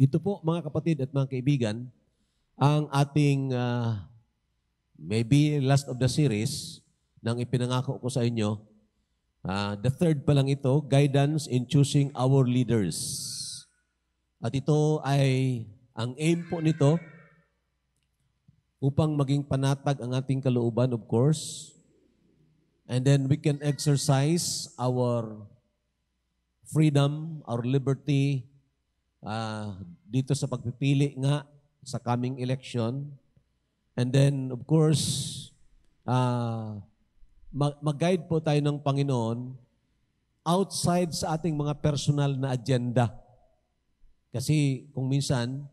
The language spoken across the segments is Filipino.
Ito po mga kapatid at mga kaibigan, ang ating uh, maybe last of the series nang ipinangako ko sa inyo. Uh, the third pa lang ito, Guidance in Choosing Our Leaders. At ito ay ang aim po nito upang maging panatag ang ating kalooban, of course. And then we can exercise our freedom, our liberty, uh, dito sa pagpipili nga sa coming election. And then, of course, uh, mag-guide po tayo ng Panginoon outside sa ating mga personal na agenda. Kasi kung minsan,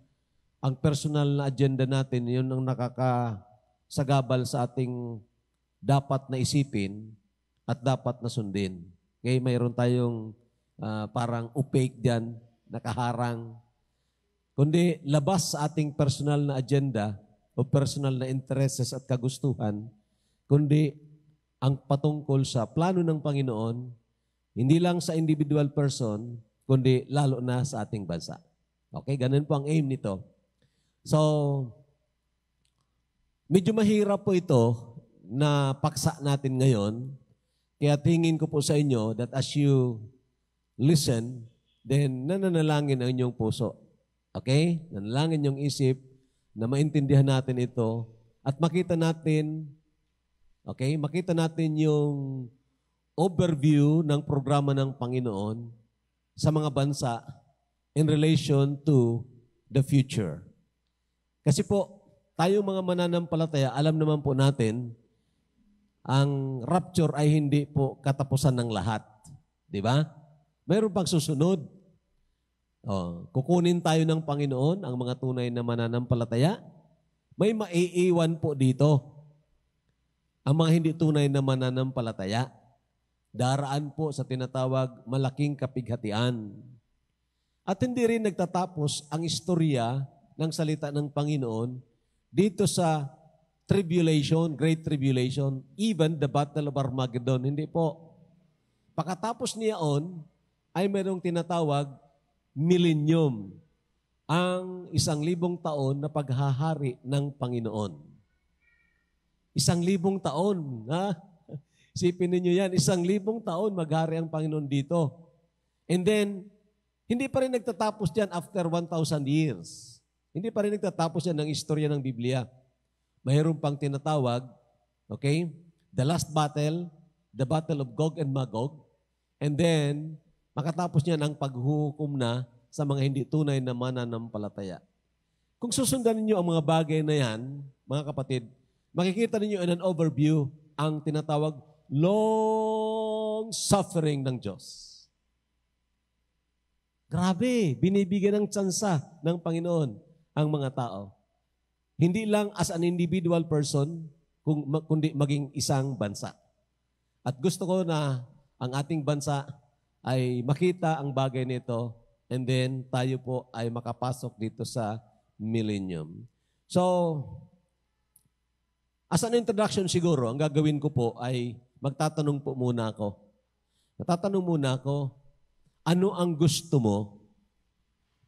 ang personal na agenda natin, yun ang nakakasagabal sa ating dapat na isipin at dapat na sundin. Ngayon, mayroon tayong uh, parang opaque diyan nakaharang, kundi labas sa ating personal na agenda o personal na interests at kagustuhan, kundi ang patungkol sa plano ng Panginoon, hindi lang sa individual person, kundi lalo na sa ating bansa. Okay, ganun po ang aim nito. So, medyo mahirap po ito na paksa natin ngayon. Kaya tingin ko po sa inyo that as you listen, then nananalangin ang inyong puso. Okay? Nanalangin yung isip na maintindihan natin ito at makita natin, okay, makita natin yung overview ng programa ng Panginoon sa mga bansa in relation to the future. Kasi po, tayong mga mananampalataya, alam naman po natin, ang rapture ay hindi po katapusan ng lahat. Di ba? Mayroon pang susunod. Oh, kukunin tayo ng Panginoon ang mga tunay na mananampalataya. May maiiwan po dito. Ang mga hindi tunay na mananampalataya, daraan po sa tinatawag malaking kapighatian. At hindi rin nagtatapos ang istorya ng salita ng Panginoon dito sa tribulation, great tribulation, even the battle of Armageddon. Hindi po. Pakatapos niya on, ay merong tinatawag millennium, ang isang libong taon na paghahari ng Panginoon. Isang libong taon, ha? Isipin ninyo yan, isang libong taon maghari ang Panginoon dito. And then, hindi pa rin nagtatapos yan after 1,000 years. Hindi pa rin nagtatapos yan ng istorya ng Biblia. Mayroon pang tinatawag, okay, the last battle, the battle of Gog and Magog, and then Makatapos niya ang paghuhukom na sa mga hindi tunay na mananampalataya. Kung susundan ninyo ang mga bagay na yan, mga kapatid, makikita ninyo in an overview ang tinatawag long suffering ng Diyos. Grabe, binibigyan ng tsansa ng Panginoon ang mga tao. Hindi lang as an individual person, kung, kundi maging isang bansa. At gusto ko na ang ating bansa ay makita ang bagay nito and then tayo po ay makapasok dito sa millennium. So, as an introduction siguro, ang gagawin ko po ay magtatanong po muna ako. Natatanong muna ako, ano ang gusto mo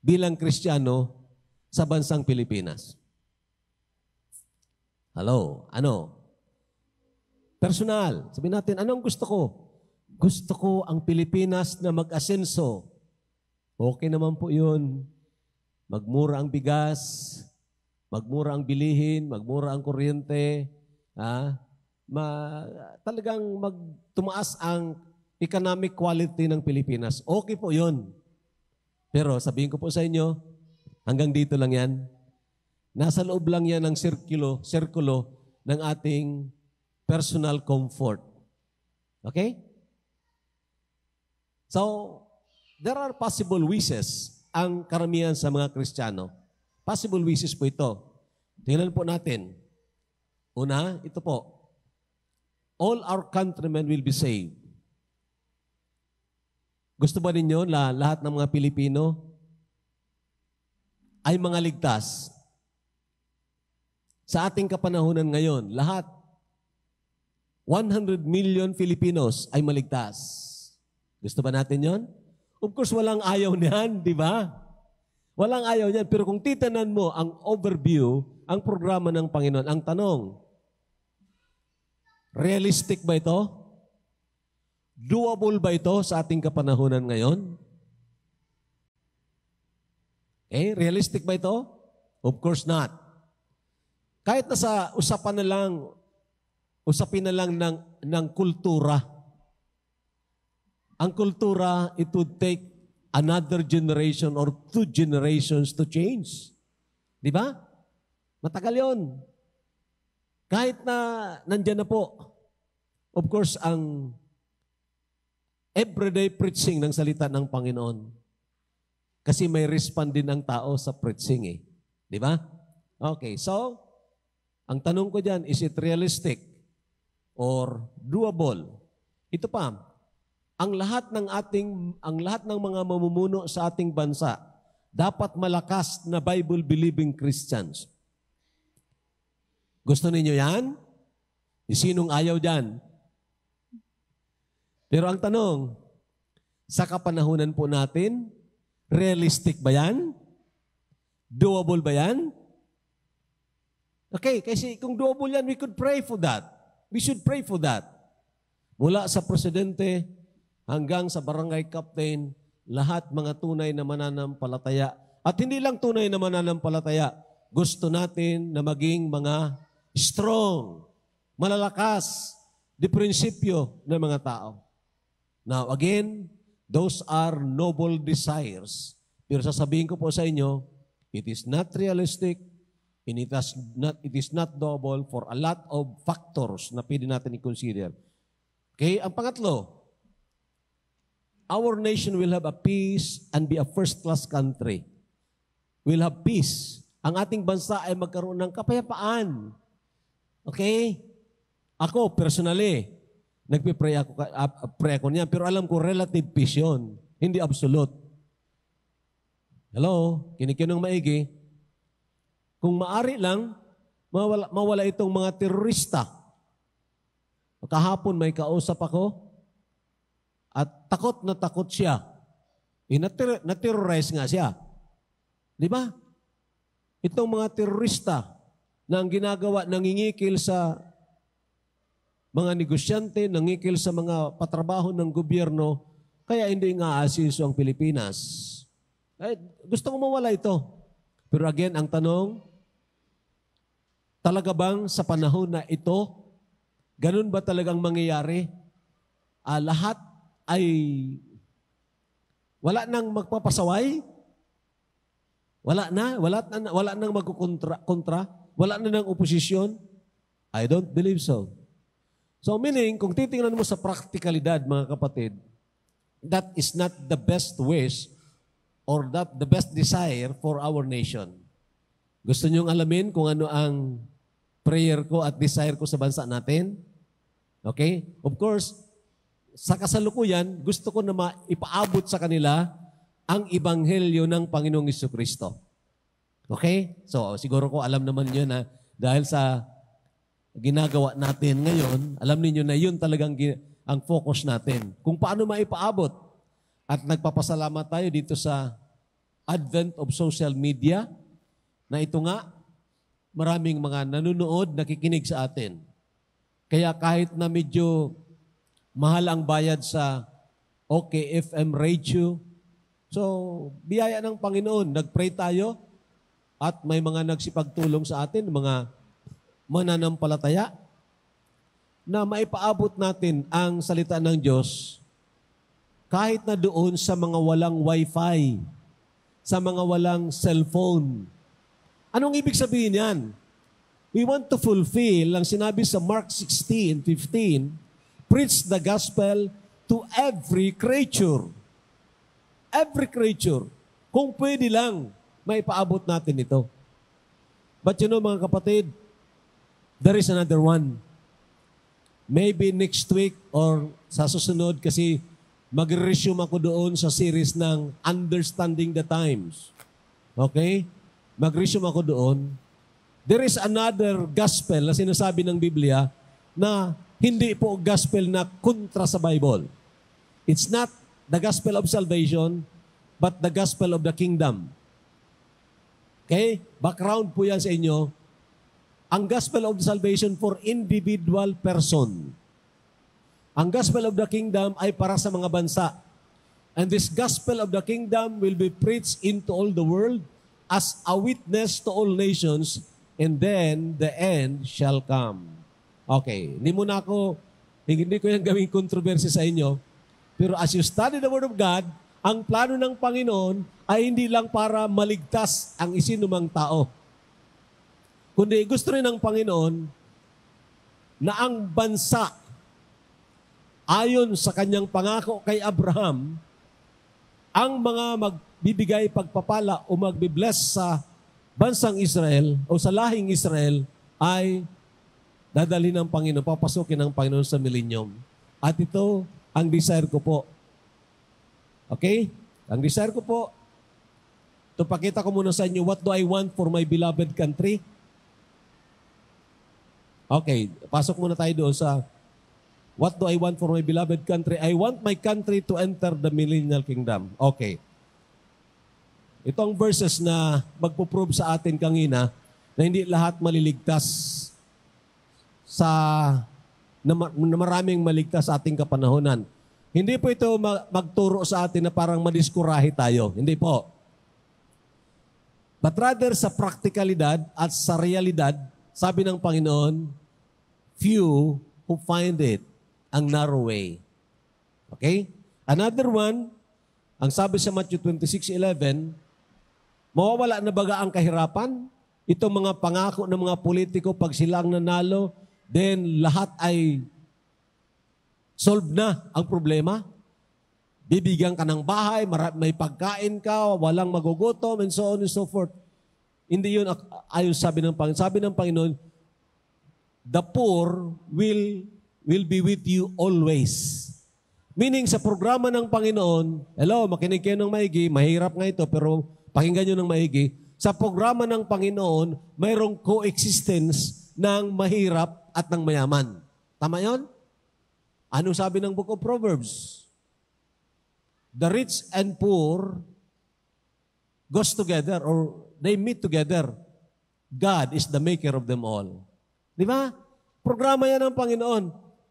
bilang Kristiyano sa bansang Pilipinas? Hello, ano? Personal. Sabihin natin, ano ang gusto ko? Gusto ko ang Pilipinas na mag-asenso. Okay naman po yun. Magmura ang bigas, magmura ang bilihin, magmura ang kuryente, ha? Ma, talagang magtumaas ang economic quality ng Pilipinas. Okay po yun. Pero sabihin ko po sa inyo, hanggang dito lang yan. Nasa loob lang yan ng sirkulo, sirkulo ng ating personal comfort. Okay? So, there are possible wishes ang karamihan sa mga Kristiyano. Possible wishes po ito. Tingnan po natin. Una, ito po. All our countrymen will be saved. Gusto ba ninyo na lahat ng mga Pilipino ay mga ligtas? Sa ating kapanahonan ngayon, lahat 100 million Filipinos ay maligtas. Gusto ba natin yon? Of course, walang ayaw niyan, di ba? Walang ayaw niyan. Pero kung titanan mo ang overview, ang programa ng Panginoon, ang tanong, realistic ba ito? Doable ba ito sa ating kapanahunan ngayon? Eh, realistic ba ito? Of course not. Kahit nasa usapan na lang, usapin na lang ng, ng kultura, ang kultura, it would take another generation or two generations to change. Di ba? Matagal yon. Kahit na nandyan na po, of course, ang everyday preaching ng salita ng Panginoon. Kasi may respond din ang tao sa preaching eh. Di ba? Okay, so, ang tanong ko dyan, is it realistic or doable? Ito pa, ang lahat ng ating ang lahat ng mga mamumuno sa ating bansa dapat malakas na Bible believing Christians. Gusto ninyo 'yan? Sinong ayaw diyan? Pero ang tanong, sa kapanahunan po natin, realistic ba 'yan? Doable ba 'yan? Okay, kasi kung doable 'yan, we could pray for that. We should pray for that. Mula sa presidente hanggang sa barangay captain, lahat mga tunay na mananampalataya. At hindi lang tunay na mananampalataya, gusto natin na maging mga strong, malalakas, di prinsipyo ng mga tao. Now again, those are noble desires. Pero sasabihin ko po sa inyo, it is not realistic, and it, is not, it is not doable for a lot of factors na pwede natin i-consider. Okay, ang pangatlo, our nation will have a peace and be a first-class country. We'll have peace. Ang ating bansa ay magkaroon ng kapayapaan. Okay? Ako, personally, nagpipray ako, uh, pray ako niyan, pero alam ko relative peace yun. Hindi absolute. Hello? Kinikinong maigi. Kung maari lang, mawala, mawala itong mga terorista. Kahapon may kausap ako, at takot na takot siya. E na-terrorize nga siya. Di ba? Itong mga terorista na ang ginagawa, nangingikil sa mga negosyante, nangikil sa mga patrabaho ng gobyerno, kaya hindi nga asiso ang Pilipinas. Eh, gusto kong mawala ito. Pero again, ang tanong, talaga bang sa panahon na ito, ganun ba talagang mangyayari? Ah, lahat ay wala nang magpapasaway, wala na, wala na, wala nang magkukontra, kontra, wala na ng oposisyon, I don't believe so. So meaning, kung titingnan mo sa praktikalidad, mga kapatid, that is not the best wish or that the best desire for our nation. Gusto nyong alamin kung ano ang prayer ko at desire ko sa bansa natin? Okay? Of course, sa kasalukuyan, gusto ko na maipaabot sa kanila ang ibanghelyo ng Panginoong Iso Kristo. Okay? So, siguro ko alam naman yun na dahil sa ginagawa natin ngayon, alam niyo na yun talagang ang focus natin. Kung paano maipaabot. At nagpapasalamat tayo dito sa advent of social media na ito nga, maraming mga nanonood, nakikinig sa atin. Kaya kahit na medyo Mahal ang bayad sa OKFM radio. So, biyaya ng Panginoon. Nagpray tayo at may mga nagsipagtulong sa atin, mga mananampalataya na maipaabot natin ang salita ng Diyos kahit na doon sa mga walang wifi, sa mga walang cellphone. Anong ibig sabihin yan? We want to fulfill ang sinabi sa Mark 16, preach the gospel to every creature. Every creature. Kung pwede lang, may paabot natin ito. But you know, mga kapatid, there is another one. Maybe next week or sa susunod kasi mag-resume ako doon sa series ng Understanding the Times. Okay? Mag-resume ako doon. There is another gospel na sinasabi ng Biblia na hindi po gospel na kontra sa Bible. It's not the gospel of salvation, but the gospel of the kingdom. Okay? Background po yan sa inyo. Ang gospel of salvation for individual person. Ang gospel of the kingdom ay para sa mga bansa. And this gospel of the kingdom will be preached into all the world as a witness to all nations, and then the end shall come. Okay, hindi muna ako, hindi ko yung gawing controversy sa inyo. Pero as you study the Word of God, ang plano ng Panginoon ay hindi lang para maligtas ang isinumang tao. Kundi gusto rin ng Panginoon na ang bansa ayon sa kanyang pangako kay Abraham, ang mga magbibigay pagpapala o magbibless sa bansang Israel o sa lahing Israel ay dadalhin ng Panginoon, papasukin ng Panginoon sa millennium. At ito ang desire ko po. Okay? Ang desire ko po, ito pakita ko muna sa inyo, what do I want for my beloved country? Okay, pasok muna tayo doon sa What do I want for my beloved country? I want my country to enter the millennial kingdom. Okay. Itong verses na magpuprove sa atin kangina na hindi lahat maliligtas sa na, maraming maligtas sa ating kapanahonan. Hindi po ito magturo sa atin na parang madiskurahe tayo. Hindi po. But rather sa praktikalidad at sa realidad, sabi ng Panginoon, few who find it ang narrow way. Okay? Another one, ang sabi sa Matthew 26.11, mawawala na baga ang kahirapan? Itong mga pangako ng mga politiko pag sila ang nanalo, then lahat ay solve na ang problema. Bibigyan ka ng bahay, may pagkain ka, walang magugutom, and so on and so forth. Hindi yun ayos sabi ng Panginoon. Sabi ng Panginoon, the poor will, will be with you always. Meaning, sa programa ng Panginoon, hello, makinig kayo ng maigi, mahirap nga ito, pero pakinggan nyo ng maigi, sa programa ng Panginoon, mayroong coexistence ng mahirap at ng mayaman. Tama yon? Ano sabi ng Book of Proverbs? The rich and poor goes together or they meet together. God is the maker of them all. Di ba? Programa yan ng Panginoon.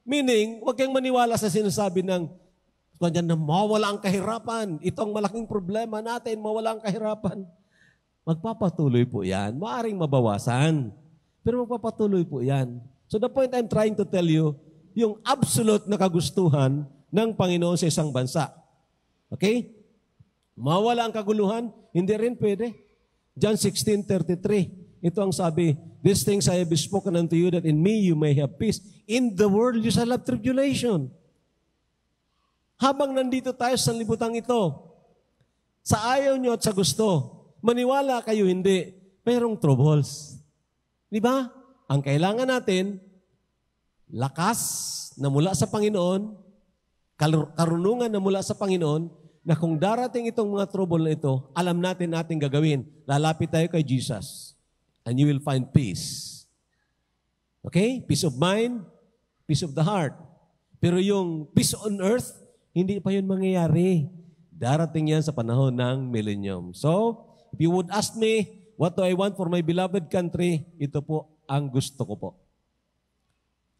Meaning, huwag kang maniwala sa sinasabi ng Diyan na mawala ang kahirapan. Itong malaking problema natin, mawala ang kahirapan. Magpapatuloy po yan. Maaring mabawasan. Pero magpapatuloy po yan. So the point I'm trying to tell you, yung absolute na kagustuhan ng Panginoon sa isang bansa. Okay? Mawala ang kaguluhan, hindi rin pwede. John 16.33, ito ang sabi, These things I have spoken unto you that in me you may have peace. In the world you shall have tribulation. Habang nandito tayo sa libutang ito, sa ayaw nyo at sa gusto, maniwala kayo hindi, mayroong troubles. Di ba? Ang kailangan natin, lakas na mula sa Panginoon, karunungan na mula sa Panginoon, na kung darating itong mga trouble na ito, alam natin natin gagawin. Lalapit tayo kay Jesus and you will find peace. Okay? Peace of mind, peace of the heart. Pero yung peace on earth, hindi pa yun mangyayari. Darating yan sa panahon ng millennium. So, if you would ask me, What do I want for my beloved country? Ito po ang gusto ko po.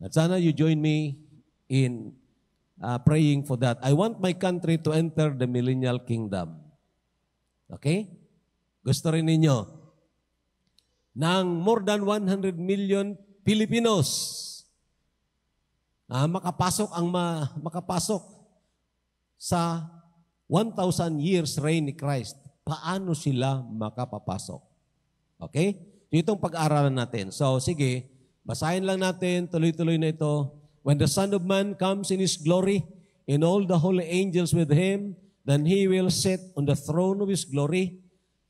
At sana you join me in uh, praying for that. I want my country to enter the millennial kingdom. Okay? Gusto rin ninyo ng more than 100 million Filipinos na makapasok ang ma, makapasok sa 1,000 years reign ni Christ. Paano sila makapapasok? Okay? Itong pag-aaralan natin. So, sige, basahin lang natin, tuloy-tuloy na ito. When the Son of Man comes in His glory, and all the holy angels with Him, then He will sit on the throne of His glory.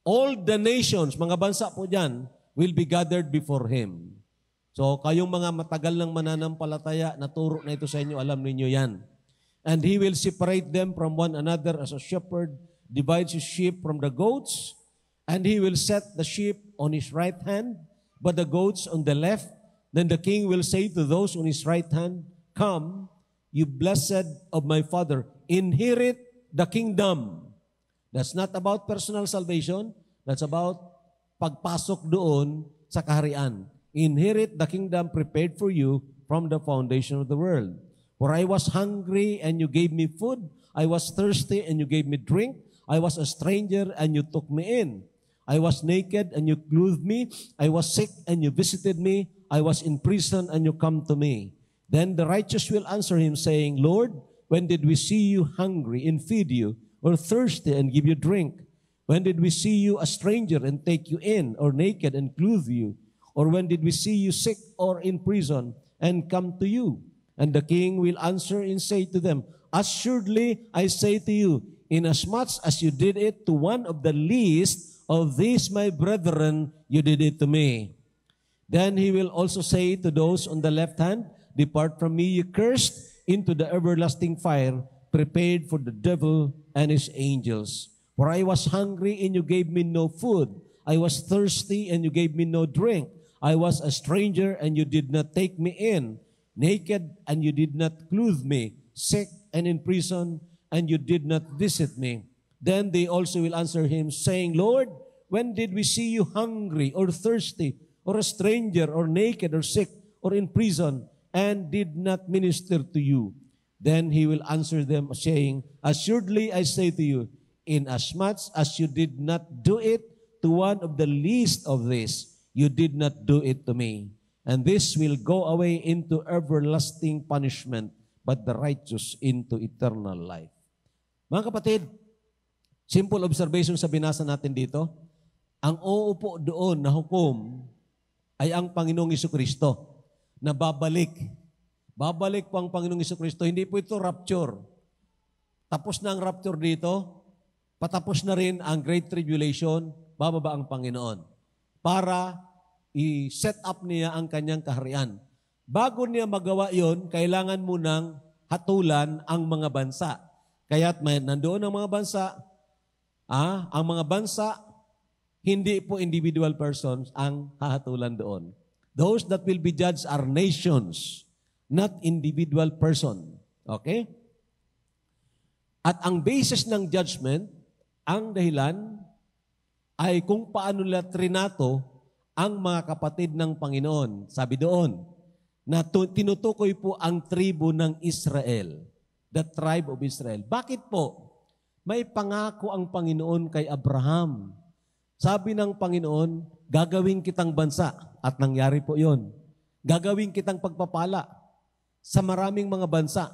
All the nations, mga bansa po dyan, will be gathered before Him. So, kayong mga matagal ng mananampalataya, naturo na ito sa inyo, alam ninyo yan. And He will separate them from one another as a shepherd divides his sheep from the goats, and he will set the sheep on his right hand, but the goats on the left. Then the king will say to those on his right hand, Come, you blessed of my father, inherit the kingdom. That's not about personal salvation. That's about pagpasok doon sa kaharian. Inherit the kingdom prepared for you from the foundation of the world. For I was hungry and you gave me food. I was thirsty and you gave me drink. I was a stranger and you took me in. I was naked and you clothed me. I was sick and you visited me. I was in prison and you come to me. Then the righteous will answer him, saying, Lord, when did we see you hungry and feed you, or thirsty and give you drink? When did we see you a stranger and take you in, or naked and clothe you? Or when did we see you sick or in prison and come to you? And the king will answer and say to them, Assuredly, I say to you, inasmuch as you did it to one of the least of these my brethren, you did it to me. Then he will also say to those on the left hand, Depart from me, you cursed, into the everlasting fire prepared for the devil and his angels. For I was hungry and you gave me no food. I was thirsty and you gave me no drink. I was a stranger and you did not take me in. Naked and you did not clothe me. Sick and in prison and you did not visit me. Then they also will answer him, saying, Lord, when did we see you hungry or thirsty or a stranger or naked or sick or in prison and did not minister to you? Then he will answer them, saying, Assuredly I say to you, inasmuch as you did not do it to one of the least of these, you did not do it to me. And this will go away into everlasting punishment, but the righteous into eternal life. Mga kapatid, Simple observation sa binasa natin dito. Ang uupo doon na hukom ay ang Panginoong Iso na babalik. Babalik po ang Panginoong Iso Hindi po ito rapture. Tapos na ang rapture dito. Patapos na rin ang Great Tribulation. Bababa ang Panginoon. Para i-set up niya ang kanyang kaharian. Bago niya magawa yon, kailangan munang hatulan ang mga bansa. Kaya't may, nandoon ang mga bansa, Ah, ang mga bansa, hindi po individual persons ang hahatulan doon. Those that will be judged are nations, not individual person. Okay? At ang basis ng judgment, ang dahilan, ay kung paano nila trinato ang mga kapatid ng Panginoon. Sabi doon, na tinutukoy po ang tribo ng Israel, the tribe of Israel. Bakit po? May pangako ang Panginoon kay Abraham. Sabi ng Panginoon, gagawin kitang bansa. At nangyari po yon. Gagawin kitang pagpapala sa maraming mga bansa.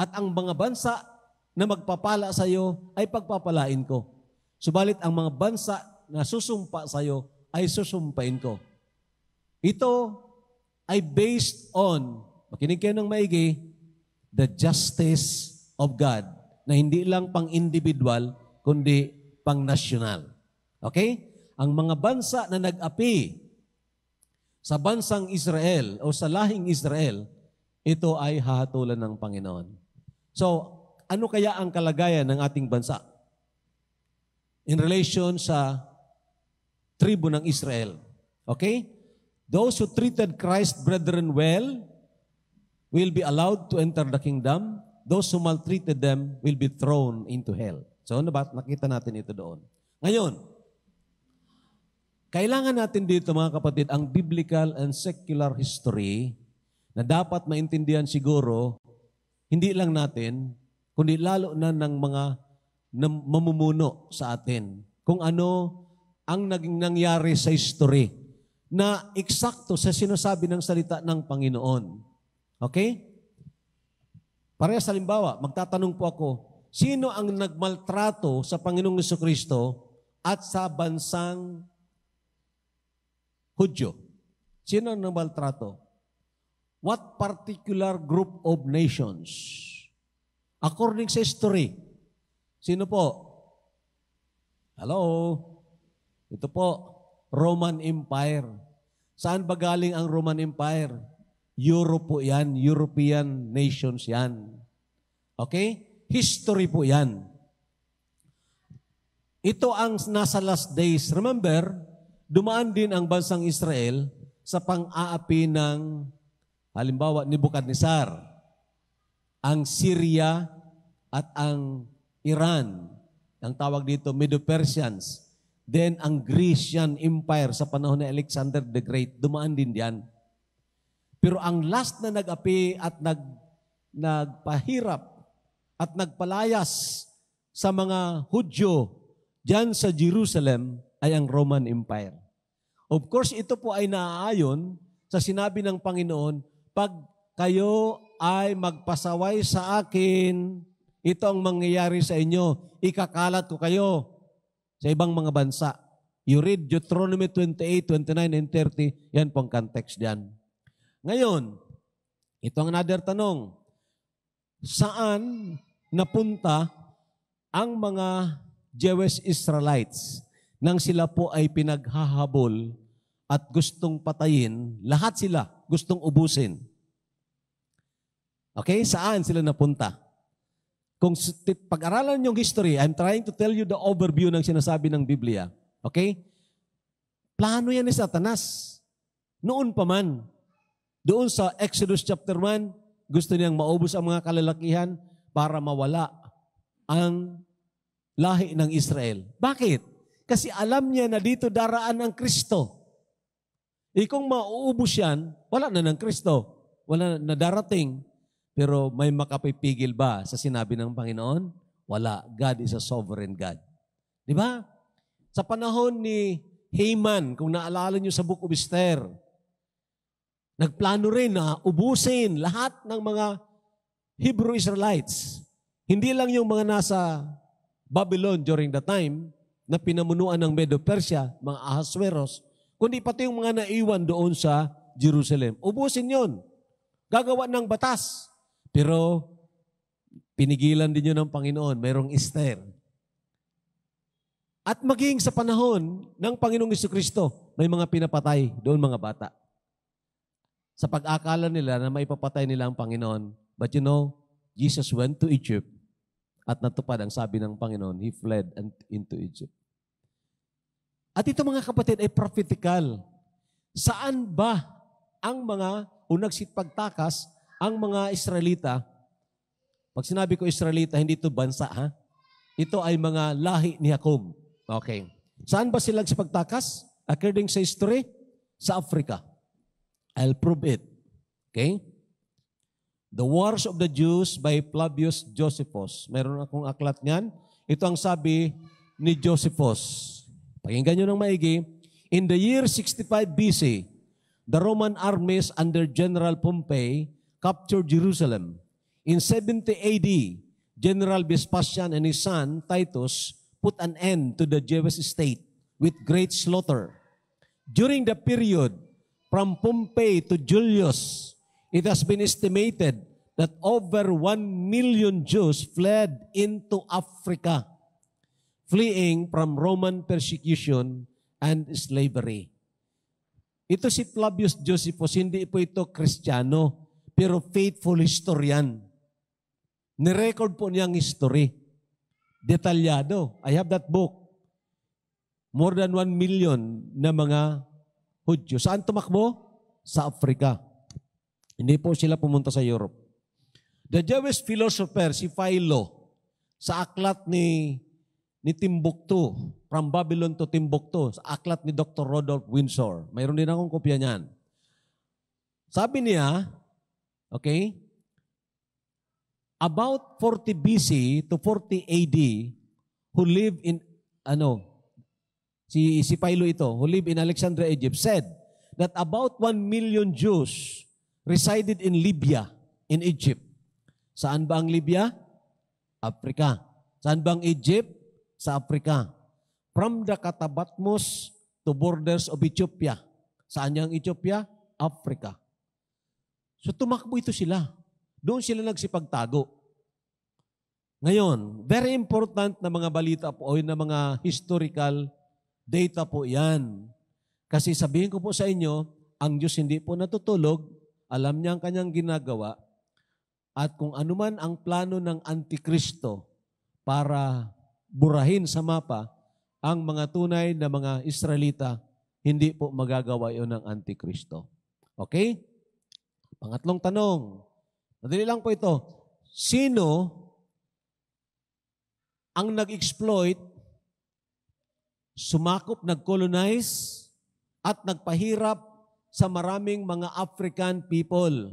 At ang mga bansa na magpapala sa iyo ay pagpapalain ko. Subalit ang mga bansa na susumpa sa iyo ay susumpain ko. Ito ay based on, makinig kayo ng maigi, the justice of God na hindi lang pang individual, kundi pang nasyonal. Okay? Ang mga bansa na nag-api sa bansang Israel o sa lahing Israel, ito ay hahatulan ng Panginoon. So, ano kaya ang kalagayan ng ating bansa in relation sa tribo ng Israel? Okay? Those who treated Christ brethren well will be allowed to enter the kingdom those who maltreated them will be thrown into hell. So ano ba? Nakita natin ito doon. Ngayon, kailangan natin dito mga kapatid ang biblical and secular history na dapat maintindihan siguro hindi lang natin kundi lalo na ng mga mamumuno sa atin kung ano ang naging nangyari sa history na eksakto sa sinasabi ng salita ng Panginoon. Okay? sa halimbawa, magtatanong po ako, sino ang nagmaltrato sa Panginoong Yeso Kristo at sa bansang Hudyo? Sino ang nagmaltrato? What particular group of nations? According sa history, sino po? Hello? Ito po, Roman Empire. Saan ba galing ang Roman Empire? Europe po yan. European nations yan. Okay? History po yan. Ito ang nasa last days. Remember, dumaan din ang bansang Israel sa pang-aapi ng halimbawa ni Bukadnesar, ang Syria at ang Iran, ang tawag dito Medo-Persians, then ang Grecian Empire sa panahon ni Alexander the Great, dumaan din diyan. Pero ang last na nagapi at nag, nagpahirap at nagpalayas sa mga Hudyo dyan sa Jerusalem ay ang Roman Empire. Of course, ito po ay naaayon sa sinabi ng Panginoon, pag kayo ay magpasaway sa akin, ito ang mangyayari sa inyo, ikakalat ko kayo sa ibang mga bansa. You read Deuteronomy 28, 29, and 30, yan po ang context diyan. Ngayon, ito ang another tanong. Saan napunta ang mga Jewish Israelites nang sila po ay pinaghahabol at gustong patayin, lahat sila gustong ubusin. Okay, saan sila napunta? Kung pag-aralan yung history, I'm trying to tell you the overview ng sinasabi ng Biblia. Okay? Plano yan ni Satanas. Noon pa man, doon sa Exodus chapter 1, gusto niyang maubos ang mga kalalakihan para mawala ang lahi ng Israel. Bakit? Kasi alam niya na dito daraan ang Kristo. E kung mauubos yan, wala na ng Kristo. Wala na darating. Pero may makapipigil ba sa sinabi ng Panginoon? Wala. God is a sovereign God. Di ba? Sa panahon ni Haman, kung naalala niyo sa Book of Esther, Nagplano rin na ubusin lahat ng mga Hebrew Israelites. Hindi lang yung mga nasa Babylon during the time na pinamunuan ng Medo-Persia, mga Ahasueros, kundi pati yung mga naiwan doon sa Jerusalem. Ubusin yon. Gagawa ng batas. Pero pinigilan din yun ng Panginoon. Mayroong Esther. At maging sa panahon ng Panginoong Kristo, may mga pinapatay doon mga bata sa pag-akala nila na maipapatay nila ang Panginoon. But you know, Jesus went to Egypt at natupad ang sabi ng Panginoon, He fled into Egypt. At ito mga kapatid ay prophetical. Saan ba ang mga unagsit pagtakas ang mga Israelita? Pag sinabi ko Israelita, hindi ito bansa ha? Ito ay mga lahi ni Jacob. Okay. Saan ba sila sa pagtakas? According sa history, sa Africa. I'll prove it. Okay? The Wars of the Jews by Flavius Josephus. Meron akong aklat niyan. Ito ang sabi ni Josephus. Pakinggan nyo ng maigi. In the year 65 BC, the Roman armies under General Pompey captured Jerusalem. In 70 AD, General Vespasian and his son Titus put an end to the Jewish state with great slaughter. During the period From Pompeii to Julius, it has been estimated that over 1 million Jews fled into Africa, fleeing from Roman persecution and slavery. Ito si Flavius Josephus, hindi po ito Kristiyano, pero faithful historian. Nirecord po niyang history. Detalyado. I have that book. More than 1 million na mga Hudyo. Saan tumakbo? Sa Africa. Hindi po sila pumunta sa Europe. The Jewish philosopher, si Philo, sa aklat ni, ni Timbuktu, from Babylon to Timbuktu, sa aklat ni Dr. Rodolph Windsor. Mayroon din akong kopya niyan. Sabi niya, okay, about 40 BC to 40 AD, who lived in, ano, si, si Philo ito, who lived in Alexandria, Egypt, said that about 1 million Jews resided in Libya, in Egypt. Saan ba ang Libya? Africa. Saan ba ang Egypt? Sa Africa. From the Katabatmos to borders of Ethiopia. Saan niya ang Ethiopia? Africa. So tumakbo ito sila. Doon sila nagsipagtago. Ngayon, very important na mga balita po o na mga historical Data po yan. Kasi sabihin ko po sa inyo, ang Diyos hindi po natutulog, alam niya ang kanyang ginagawa, at kung anuman ang plano ng Antikristo para burahin sa mapa ang mga tunay na mga Israelita, hindi po magagawa yon ng Antikristo. Okay? Pangatlong tanong. Madali lang po ito. Sino ang nag-exploit Sumakop, nag-colonize at nagpahirap sa maraming mga African people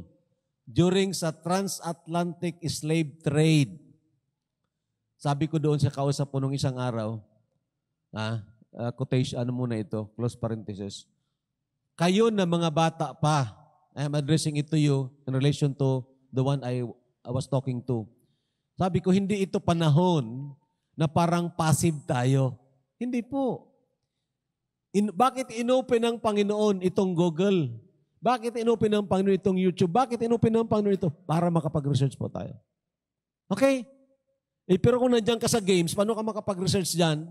during sa transatlantic slave trade. Sabi ko doon sa kausap po nung isang araw, ah, uh, quotation, ano muna ito, close parenthesis, kayo na mga bata pa, I'm addressing it to you in relation to the one I, I was talking to. Sabi ko, hindi ito panahon na parang passive tayo. Hindi po. In, bakit inopen ng Panginoon itong Google? Bakit inopen ng Panginoon itong YouTube? Bakit inopen ng Panginoon ito? Para makapag-research po tayo. Okay? Eh, pero kung nandiyan ka sa games, paano ka makapag-research dyan?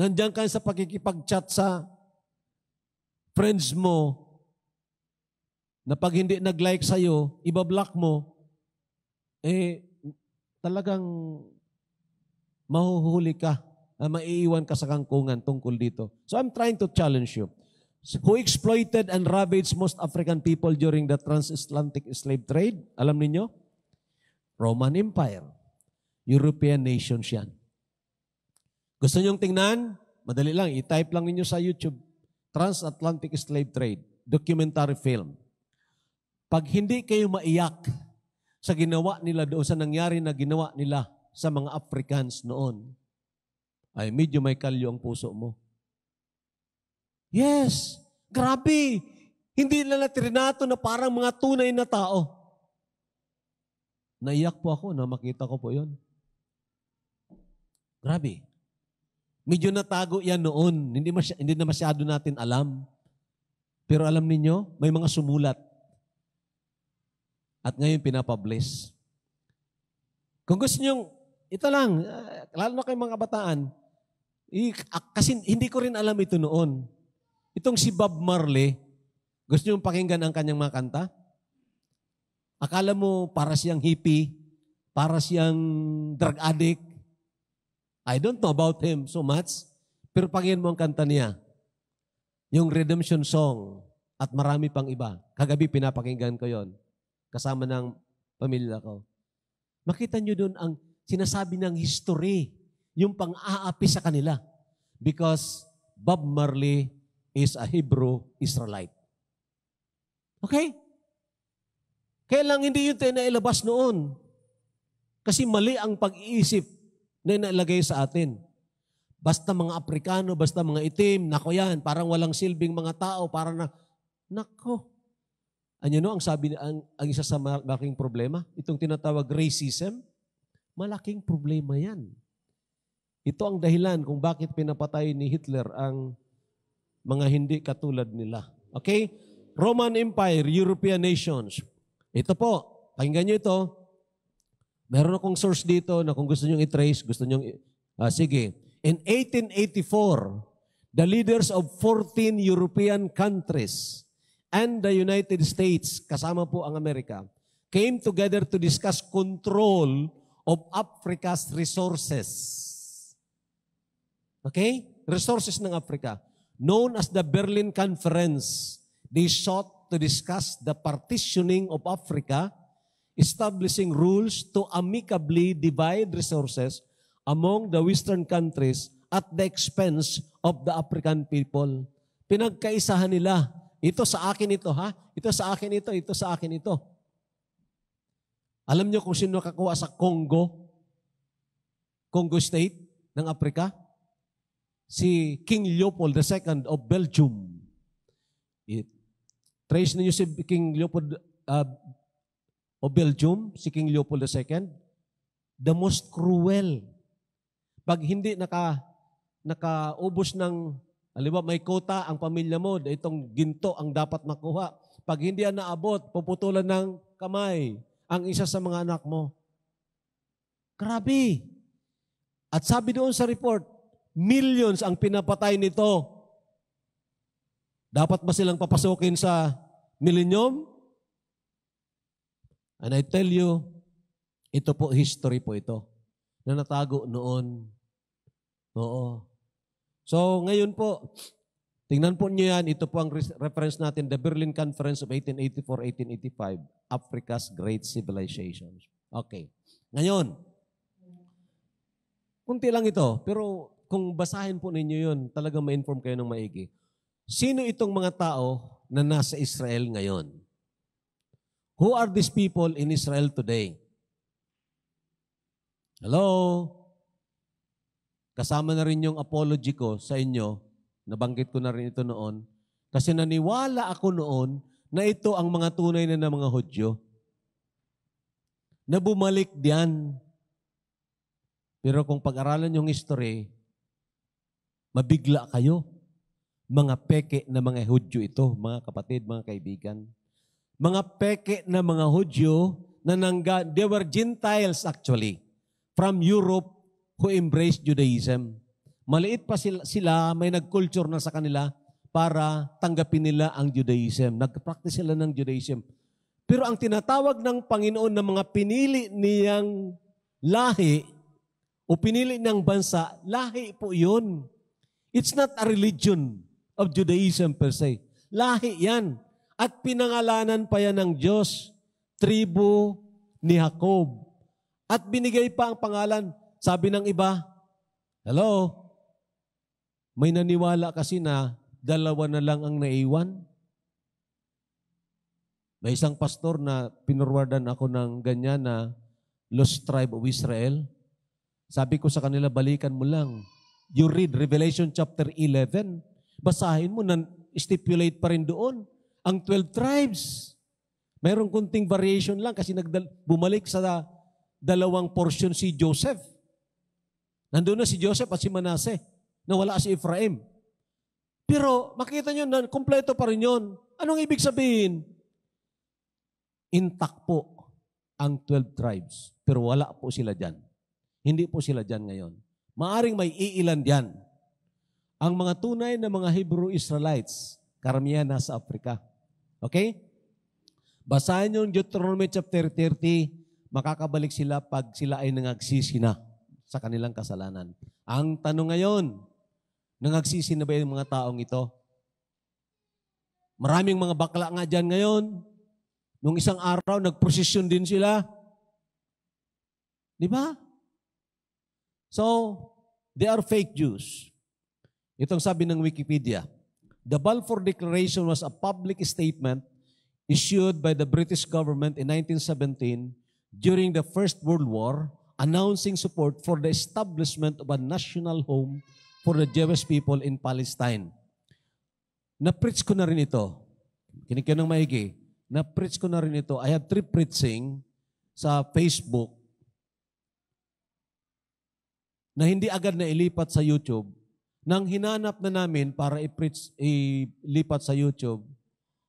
Nandiyan ka sa pagkikipag chat sa friends mo na pag hindi nag-like sa'yo, ibablock mo, eh, talagang mahuhuli ka uh, maiiwan ka sa kangkungan tungkol dito. So I'm trying to challenge you. Who exploited and ravaged most African people during the transatlantic slave trade? Alam niyo? Roman Empire. European nations yan. Gusto nyong tingnan? Madali lang, i-type lang ninyo sa YouTube. Transatlantic Slave Trade, documentary film. Pag hindi kayo maiyak sa ginawa nila doon, sa nangyari na ginawa nila sa mga Africans noon, ay medyo may kalyo ang puso mo. Yes, grabe. Hindi na trinato na parang mga tunay na tao. Naiyak po ako na makita ko po yon. Grabe. Medyo natago yan noon. Hindi, masy- hindi na masyado natin alam. Pero alam ninyo, may mga sumulat. At ngayon pinapabless. Kung gusto nyo, ito lang, ah, lalo na kay mga bataan, Ah, kasi hindi ko rin alam ito noon. Itong si Bob Marley, gusto niyong pakinggan ang kanyang mga kanta? Akala mo para siyang hippie, para siyang drug addict. I don't know about him so much. Pero pakinggan mo ang kanta niya. Yung redemption song at marami pang iba. Kagabi pinapakinggan ko yon kasama ng pamilya ko. Makita niyo doon ang sinasabi ng history yung pang-aapi sa kanila. Because Bob Marley is a Hebrew Israelite. Okay? Kaya lang hindi yun tayo nailabas noon. Kasi mali ang pag-iisip na inalagay sa atin. Basta mga Aprikano, basta mga itim, nako yan, parang walang silbing mga tao, para na, nako. Ano no, ang sabi, ang, ang isa sa malaking problema, itong tinatawag racism, malaking problema yan. Ito ang dahilan kung bakit pinapatay ni Hitler ang mga hindi katulad nila. Okay? Roman Empire, European nations. Ito po, pakinggan nyo ito. Meron akong source dito na kung gusto nyo i-trace, gusto nyo, uh, ah, sige. In 1884, the leaders of 14 European countries and the United States, kasama po ang Amerika, came together to discuss control of Africa's resources. Okay? Resources ng Africa. Known as the Berlin Conference, they sought to discuss the partitioning of Africa, establishing rules to amicably divide resources among the Western countries at the expense of the African people. Pinagkaisahan nila. Ito sa akin ito, ha? Ito sa akin ito, ito sa akin ito. Alam niyo kung sino nakakuha sa Congo? Congo State ng Africa? si King Leopold II of Belgium. It, trace ninyo si King Leopold uh, of Belgium, si King Leopold II, the most cruel. Pag hindi naka nakaubos ng halimbawa may kota ang pamilya mo, itong ginto ang dapat makuha. Pag hindi yan naabot, puputulan ng kamay ang isa sa mga anak mo. Grabe. At sabi doon sa report, Millions ang pinapatay nito. Dapat ba silang papasukin sa millennium? And I tell you, ito po, history po ito, na natago noon. Oo. So, ngayon po, tingnan po niyo yan, ito po ang reference natin, the Berlin Conference of 1884-1885, Africa's Great Civilizations. Okay. Ngayon, kunti lang ito, pero kung basahin po ninyo yun, talagang ma-inform kayo ng maigi. Sino itong mga tao na nasa Israel ngayon? Who are these people in Israel today? Hello? Kasama na rin yung apology ko sa inyo. Nabanggit ko na rin ito noon. Kasi naniwala ako noon na ito ang mga tunay na ng mga Hudyo. Na bumalik diyan. Pero kung pag-aralan yung history, Mabigla kayo. Mga peke na mga Hudyo ito, mga kapatid, mga kaibigan. Mga peke na mga Hudyo na nangga, they were Gentiles actually from Europe who embraced Judaism. Maliit pa sila, sila may nag-culture na sa kanila para tanggapin nila ang Judaism. Nag-practice sila ng Judaism. Pero ang tinatawag ng Panginoon ng mga pinili niyang lahi o pinili ng bansa, lahi po yun. It's not a religion of Judaism per se. Lahi yan. At pinangalanan pa yan ng Diyos, tribo ni Jacob. At binigay pa ang pangalan, sabi ng iba, Hello? May naniwala kasi na dalawa na lang ang naiwan. May isang pastor na pinurwardan ako ng ganyan na Lost Tribe of Israel. Sabi ko sa kanila, balikan mo lang You read Revelation chapter 11. Basahin mo, na stipulate pa rin doon. Ang 12 tribes. Mayroong kunting variation lang kasi nagdal- bumalik sa dalawang portion si Joseph. Nandun na si Joseph at si Manasseh. Nawala si Ephraim. Pero makita nyo na kumpleto pa rin yun. Anong ibig sabihin? Intact po ang 12 tribes. Pero wala po sila dyan. Hindi po sila dyan ngayon maaring may iilan diyan. Ang mga tunay na mga Hebrew Israelites, karamihan nasa Afrika. Okay? Basahin nyo yung Deuteronomy chapter 30, makakabalik sila pag sila ay nangagsisi na sa kanilang kasalanan. Ang tanong ngayon, nangagsisi na ba yung mga taong ito? Maraming mga bakla nga dyan ngayon. Nung isang araw, nagprosesyon din sila. Di ba? So, they are fake Jews. Itong sabi ng Wikipedia, the Balfour Declaration was a public statement issued by the British government in 1917 during the First World War announcing support for the establishment of a national home for the Jewish people in Palestine. Na-preach ko na rin ito. Kinikyo ng maigi. Na-preach ko na rin ito. I have three preaching sa Facebook na hindi agad na ilipat sa YouTube, nang hinanap na namin para i-preach, ilipat sa YouTube,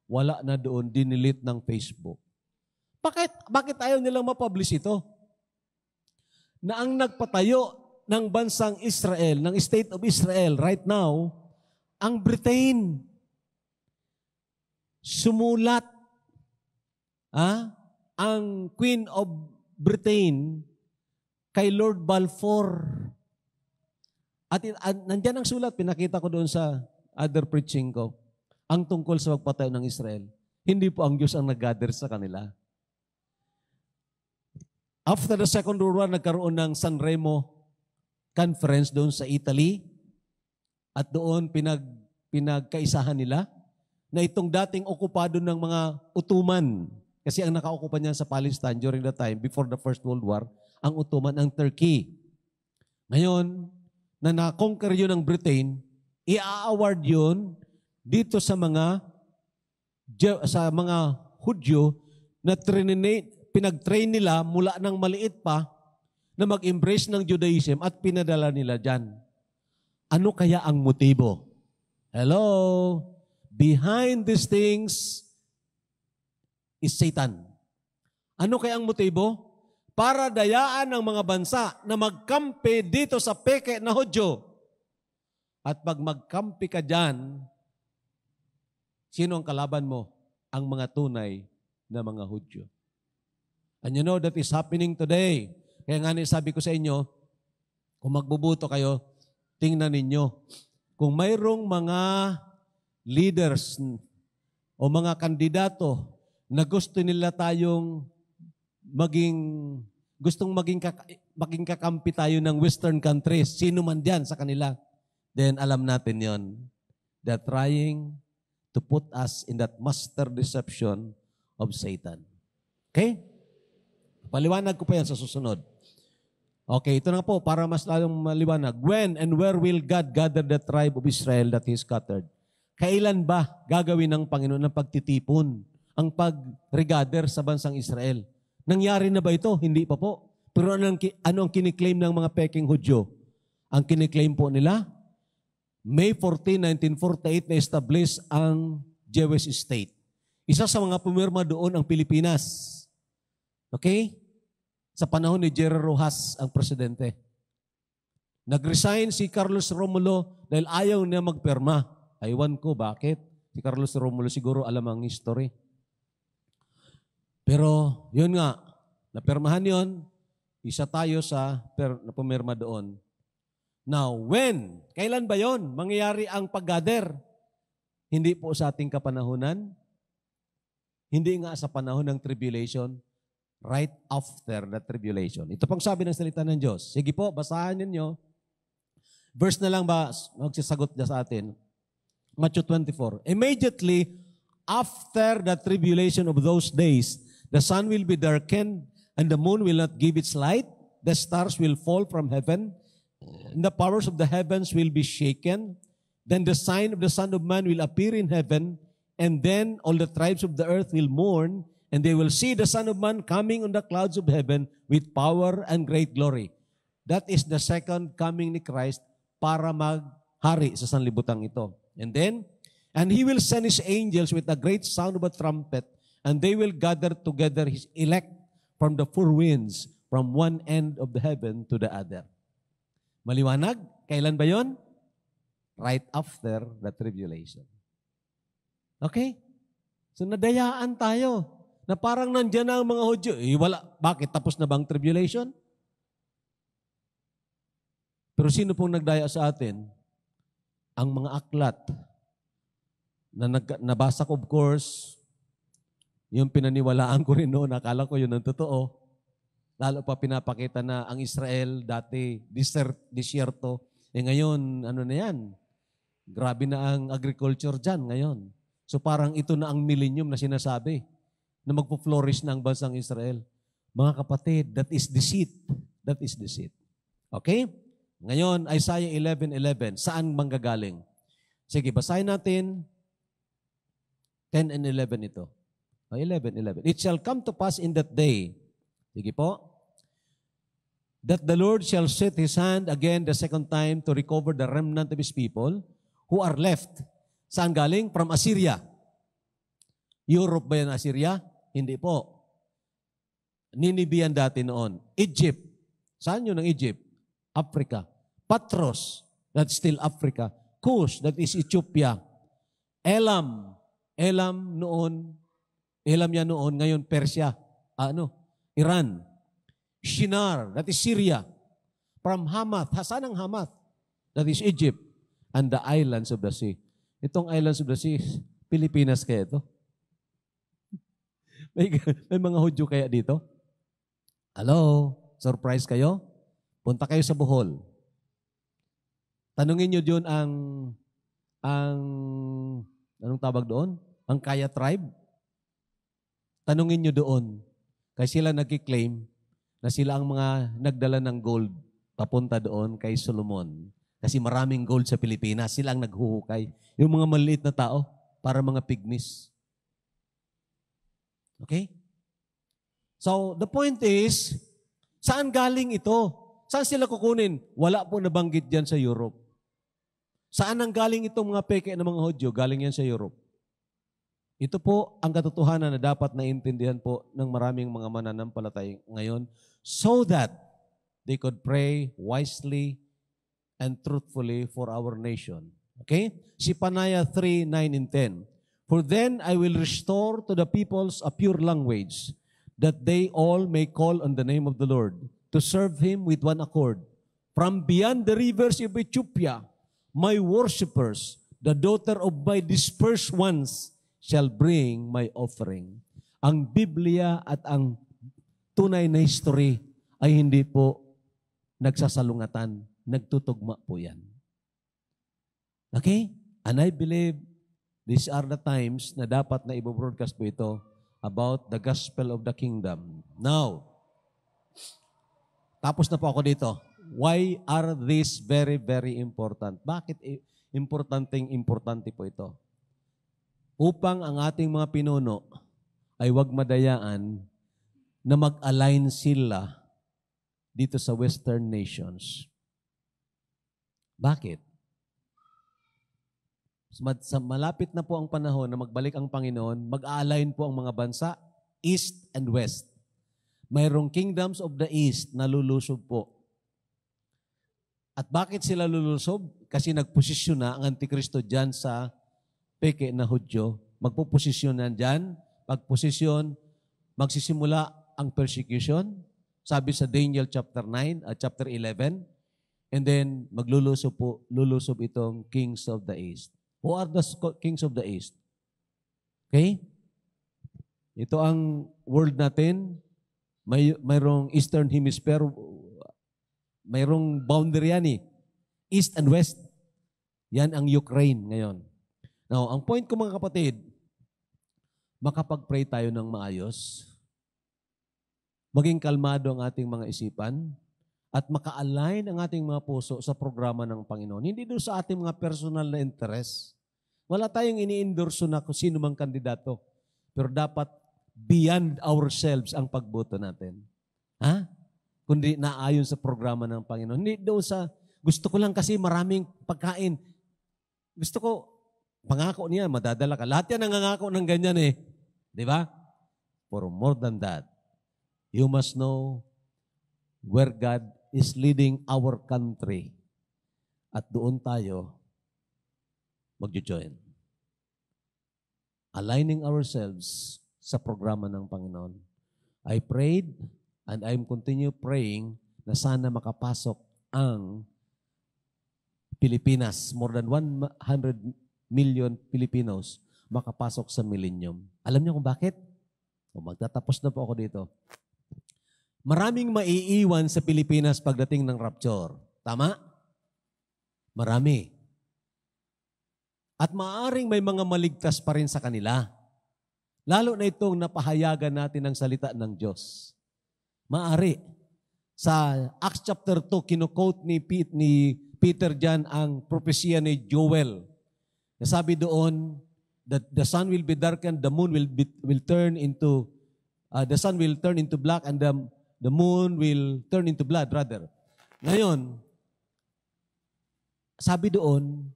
wala na doon, dinilit ng Facebook. Bakit, bakit ayaw nilang mapublish ito? Na ang nagpatayo ng bansang Israel, ng state of Israel right now, ang Britain. Sumulat ah, ang Queen of Britain kay Lord Balfour at, nandiyan ang sulat, pinakita ko doon sa other preaching ko, ang tungkol sa pagpatayo ng Israel. Hindi po ang Diyos ang nag-gather sa kanila. After the Second World War, nagkaroon ng Sanremo conference doon sa Italy. At doon pinag, pinagkaisahan nila na itong dating okupado ng mga Ottoman. Kasi ang nakaokupa niya sa Palestine during the time, before the First World War, ang Ottoman, ng Turkey. Ngayon, na na-conquer yun ng Britain, i-award yun dito sa mga sa mga Hudyo na trinate, pinag-train nila mula ng maliit pa na mag-embrace ng Judaism at pinadala nila dyan. Ano kaya ang motibo? Hello? Behind these things is Satan. Ano kaya ang motibo? para dayaan ng mga bansa na magkampi dito sa peke na Hudyo. At pag magkampi ka dyan, sino ang kalaban mo? Ang mga tunay na mga Hudyo. And you know that is happening today. Kaya nga sabi ko sa inyo, kung magbubuto kayo, tingnan ninyo. Kung mayroong mga leaders o mga kandidato na gusto nila tayong maging gustong maging kak, maging kakampi tayo ng western countries, sino man diyan sa kanila, then alam natin 'yon. They're trying to put us in that master deception of Satan. Okay? Paliwanag ko pa yan sa susunod. Okay, ito na po, para mas lalong maliwanag. When and where will God gather the tribe of Israel that He scattered? Kailan ba gagawin ng Panginoon ang pagtitipon, ang pag-regather sa bansang Israel? Nangyari na ba ito? Hindi pa po. Pero ano ang, ano ang kiniklaim ng mga peking Hudyo? Ang kiniklaim po nila, May 14, 1948 na-establish ang Jewish State. Isa sa mga pumirma doon ang Pilipinas. Okay? Sa panahon ni Jerry Rojas ang presidente. Nagresign si Carlos Romulo dahil ayaw niya magperma. Aywan ko, bakit? Si Carlos Romulo siguro alam ang history. Pero yun nga, napermahan yun, isa tayo sa per, napumirma doon. Now, when? Kailan ba yon mangyayari ang paggather? Hindi po sa ating kapanahunan. Hindi nga sa panahon ng tribulation. Right after the tribulation. Ito pang sabi ng salita ng Diyos. Sige po, basahan ninyo. Verse na lang ba, magsasagot na sa atin. Matthew 24. Immediately after the tribulation of those days, The sun will be darkened, and the moon will not give its light. The stars will fall from heaven, and the powers of the heavens will be shaken. Then the sign of the Son of Man will appear in heaven, and then all the tribes of the earth will mourn, and they will see the Son of Man coming on the clouds of heaven with power and great glory. That is the second coming ni Christ para maghari sa sanlibutan ito. And then, and He will send His angels with a great sound of a trumpet, And they will gather together His elect from the four winds, from one end of the heaven to the other. Maliwanag? Kailan ba yon? Right after the tribulation. Okay? So nadayaan tayo na parang nandiyan na ang mga Hudyo. Eh, wala. Bakit? Tapos na bang tribulation? Pero sino pong nagdaya sa atin? Ang mga aklat na nag, nabasa ko, of course, yung pinaniwalaan ko rin noon, akala ko yun ang totoo. Lalo pa pinapakita na ang Israel dati desert, desierto. Eh ngayon, ano na yan? Grabe na ang agriculture dyan ngayon. So parang ito na ang millennium na sinasabi na magpo-flourish na ang bansang Israel. Mga kapatid, that is deceit. That is deceit. Okay? Ngayon, Isaiah 11.11. 11. Saan manggagaling? Sige, basahin natin 10 and 11 ito. 11, 11. It shall come to pass in that day, sige po, that the Lord shall set His hand again the second time to recover the remnant of His people who are left. Saan galing? From Assyria. Europe ba yan Assyria? Hindi po. Ninibian dati noon. Egypt. Saan yun ang Egypt? Africa. Patros, that's still Africa. Kush, that is Ethiopia. Elam, Elam noon Elam niya noon, ngayon Persia, ano, Iran, Shinar, that is Syria, from Hamath, Hasan ang Hamath, that is Egypt, and the islands of the sea. Itong islands of the sea, Pilipinas kaya ito? may, may mga Hudyo kaya dito? Hello? Surprise kayo? Punta kayo sa Bohol. Tanungin nyo doon ang, ang, anong tabag doon? Ang Kaya tribe? Tanungin nyo doon. Kasi sila nagki-claim na sila ang mga nagdala ng gold papunta doon kay Solomon. Kasi maraming gold sa Pilipinas. Sila ang naghuhukay. Yung mga maliit na tao, para mga pygmies. Okay? So, the point is, saan galing ito? Saan sila kukunin? Wala po nabanggit dyan sa Europe. Saan ang galing itong mga peke ng mga Hodyo? Galing yan sa Europe. Ito po ang katotohanan na dapat naintindihan po ng maraming mga mananampalatay ngayon so that they could pray wisely and truthfully for our nation. Okay? Si Panaya 3, 9 and 10. For then I will restore to the peoples a pure language that they all may call on the name of the Lord to serve Him with one accord. From beyond the rivers of Ethiopia, my worshippers, the daughter of my dispersed ones, shall bring my offering. Ang Biblia at ang tunay na history ay hindi po nagsasalungatan. Nagtutugma po yan. Okay? And I believe these are the times na dapat na ibobroadcast po ito about the gospel of the kingdom. Now, tapos na po ako dito. Why are this very, very important? Bakit importanteng importante po ito? upang ang ating mga pinuno ay wag madayaan na mag-align sila dito sa Western nations. Bakit? Sa malapit na po ang panahon na magbalik ang Panginoon, mag-align po ang mga bansa, East and West. Mayroong kingdoms of the East na lulusob po. At bakit sila lulusob? Kasi nagposisyon na ang Antikristo dyan sa peke na Hudyo, magpuposisyon na dyan, pagposisyon, magsisimula ang persecution, sabi sa Daniel chapter 9 at uh, chapter 11, and then maglulusob po, lulusob itong kings of the east. Who are the kings of the east? Okay? Ito ang world natin. May, mayroong eastern hemisphere. Mayroong boundary yan eh. East and west. Yan ang Ukraine ngayon. Now, ang point ko mga kapatid, makapag-pray tayo ng maayos, maging kalmado ang ating mga isipan, at maka-align ang ating mga puso sa programa ng Panginoon. Hindi doon sa ating mga personal na interest. Wala tayong ini-endorso na kung sino mang kandidato. Pero dapat beyond ourselves ang pagboto natin. Ha? Kundi naayon sa programa ng Panginoon. Hindi doon sa, gusto ko lang kasi maraming pagkain. Gusto ko, Pangako niya, madadala ka. Lahat yan nangangako ng ganyan eh. Di ba? For more than that, you must know where God is leading our country. At doon tayo mag join Aligning ourselves sa programa ng Panginoon. I prayed and I'm continue praying na sana makapasok ang Pilipinas. More than 100 million Filipinos makapasok sa millennium. Alam niyo kung bakit? O magtatapos na po ako dito. Maraming maiiwan sa Pilipinas pagdating ng rapture. Tama? Marami. At maaring may mga maligtas pa rin sa kanila. Lalo na itong napahayagan natin ng salita ng Diyos. Maari. Sa Acts chapter 2, kinukot ni, Pete, ni Peter dyan ang propesya ni Joel Nasabi doon that the sun will be darkened, the moon will be, will turn into uh, the sun will turn into black and the the moon will turn into blood rather. Ngayon, sabi doon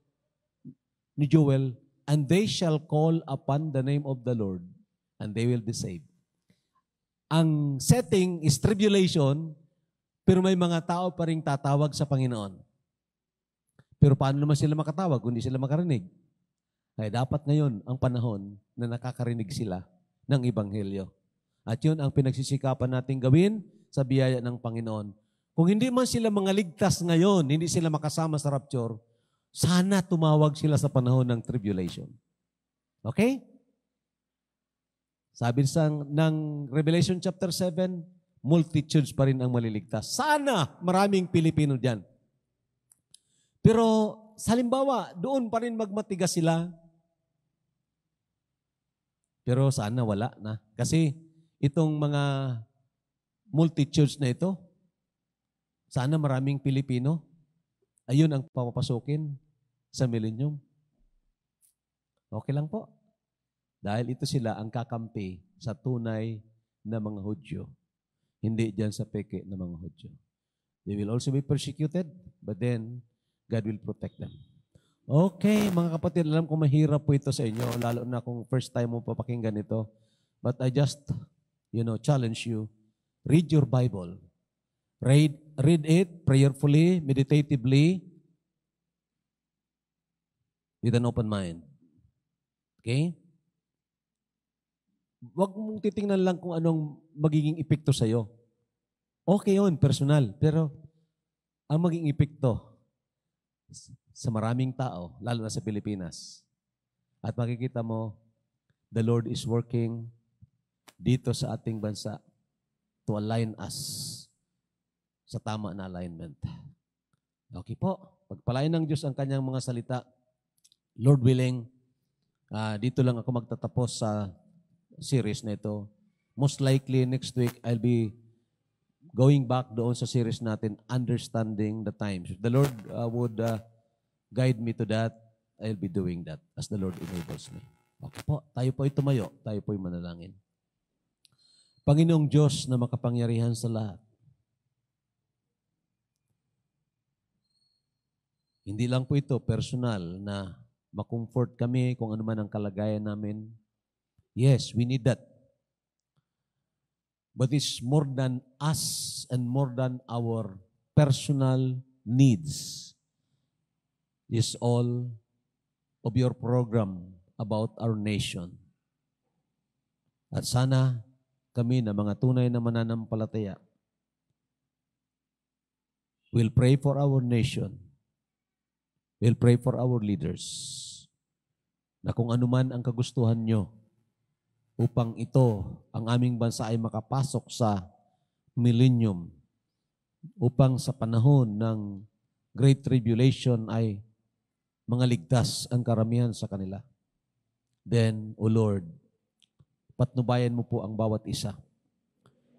ni Joel, and they shall call upon the name of the Lord and they will be saved. Ang setting is tribulation, pero may mga tao pa rin tatawag sa Panginoon. Pero paano naman sila makatawag kung hindi sila makarinig? Kaya dapat ngayon ang panahon na nakakarinig sila ng Ibanghelyo. At yun ang pinagsisikapan nating gawin sa biyaya ng Panginoon. Kung hindi man sila mga ligtas ngayon, hindi sila makasama sa rapture, sana tumawag sila sa panahon ng tribulation. Okay? Sabi sa, ng Revelation chapter 7, multitudes pa rin ang maliligtas. Sana maraming Pilipino diyan. Pero sa halimbawa, doon pa rin magmatigas sila, pero sana wala na. Kasi itong mga multitudes na ito, sana maraming Pilipino, ayun ang papapasukin sa millennium. Okay lang po. Dahil ito sila ang kakampi sa tunay na mga Hudyo. Hindi dyan sa peke ng mga Hudyo. They will also be persecuted, but then God will protect them. Okay, mga kapatid, alam ko mahirap po ito sa inyo, lalo na kung first time mo papakinggan ito. But I just, you know, challenge you. Read your Bible. Read, read it prayerfully, meditatively, with an open mind. Okay? Huwag mong titingnan lang kung anong magiging epekto sa'yo. Okay yun, personal. Pero, ang magiging epekto, sa maraming tao, lalo na sa Pilipinas. At makikita mo, the Lord is working dito sa ating bansa to align us sa tama na alignment. Okay po, pagpalain ng Diyos ang kanyang mga salita, Lord willing, uh, dito lang ako magtatapos sa series na ito. Most likely next week, I'll be going back doon sa series natin, Understanding the Times. If the Lord uh, would uh, guide me to that, I'll be doing that as the Lord enables me. Okay po, tayo po ay tumayo, tayo po ay manalangin. Panginoong Diyos na makapangyarihan sa lahat, Hindi lang po ito personal na makomfort kami kung ano man ang kalagayan namin. Yes, we need that. But it's more than us and more than our personal needs is all of your program about our nation. At sana kami na mga tunay na mananampalataya will pray for our nation. We'll pray for our leaders na kung anuman ang kagustuhan nyo upang ito, ang aming bansa ay makapasok sa millennium upang sa panahon ng Great Tribulation ay mga ligtas ang karamihan sa kanila. Then, O Lord, patnubayan mo po ang bawat isa.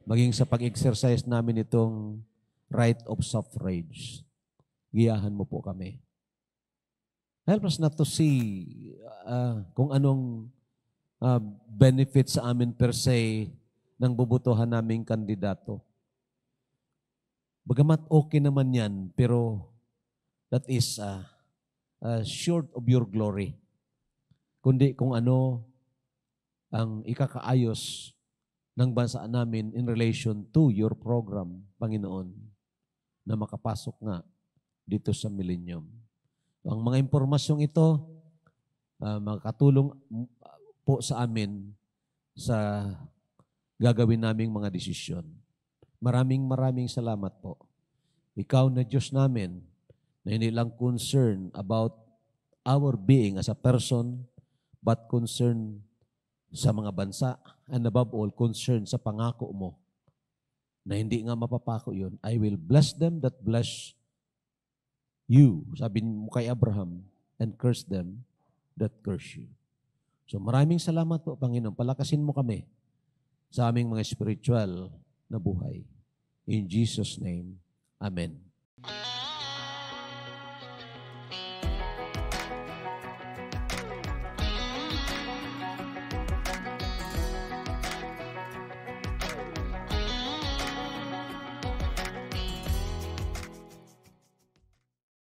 Maging sa pag-exercise namin itong right of suffrage, giyahan mo po kami. Help us not to see uh, kung anong uh, benefit sa amin per se ng bubutuhan naming kandidato. Bagamat okay naman yan, pero that is uh, uh, short of your glory, kundi kung ano ang ikakaayos ng bansa namin in relation to your program, Panginoon, na makapasok nga dito sa millennium. So, ang mga impormasyong ito, uh, makatulong mm, po sa amin sa gagawin naming mga desisyon. Maraming maraming salamat po. Ikaw na Diyos namin, na hindi lang concern about our being as a person, but concern sa mga bansa, and above all, concern sa pangako mo na hindi nga mapapako yun. I will bless them that bless you, sabi mo kay Abraham, and curse them that curse you. So maraming salamat po, Panginoon. Palakasin mo kami sa aming mga spiritual na buhay. In Jesus' name, Amen. Amen.